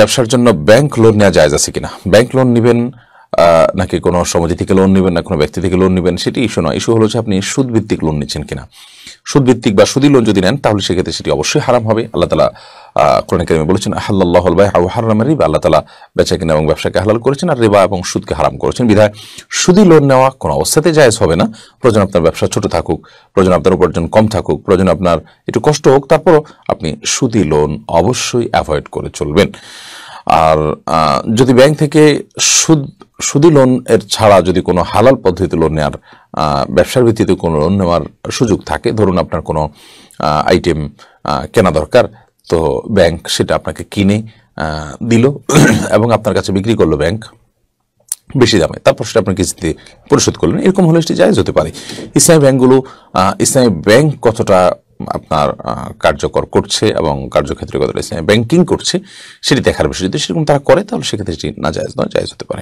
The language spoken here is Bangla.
ব্যবসার জন্য ব্যাংক লোন নেওয়া যায় আছে কিনা ব্যাংক লোন নেবেন নাকি কোনো সমাধি থেকে লোন নেবেন না কোনো ব্যক্তি থেকে লোন নেবেন সেটি ইস্যু নয় ইস্যু হলো যে আপনি সুদভিত্তিক লোন নিচ্ছেন কিনা সুদভিত্তিক বা সুদী লোন যদি নেন তাহলে সেক্ষেত্রে সেটি অবশ্যই হারাম হবে আল্লাহ তালা কোরআন কেমি বলেছেন আহ্লাহ ভাই আউ হারামের রিবা আল্লাহ তালা বেচা কিনা এবং ব্যবসাকে হালাল করেছেন আর রিবা এবং সুদকে হারাম করেছেন বিধায় সুদী লোন নেওয়া কোনো অবস্থাতে জায়জ হবে না প্রয়োজন আপনার ব্যবসা ছোট থাকুক প্রয়োজন আপনার উপার্জন কম থাকুক প্রয়োজন আপনার একটু কষ্ট হোক তারপরও আপনি সুদী লোন অবশ্যই অ্যাভয়েড করে চলবেন আর যদি ব্যাংক থেকে সুদ সুদি লোন এর ছাড়া যদি কোনো হালাল পদ্ধতিতে লোন নেওয়ার ব্যবসার ভিত্তিতে কোনো লোন নেওয়ার সুযোগ থাকে ধরুন আপনার কোনো আইটেম কেনা দরকার তো ব্যাংক সেটা আপনাকে কিনে দিল এবং আপনার কাছে বিক্রি করলো ব্যাংক বেশি দামে তারপর সেটা আপনি কিস্তিতে পরিশোধ করলেন এরকম হলে সেটি জায়জ হতে পারে ইসলামী ব্যাংকগুলো ইসলামী ব্যাংক কতটা আপনার কার্যকর করছে এবং কার্যক্ষেত্রে ব্যাংকিং করছে সেটি দেখার বিষয় যদি সেরকম তারা করে তাহলে সেক্ষেত্রে সেটি না জায়জ নয় জায়জ হতে পারে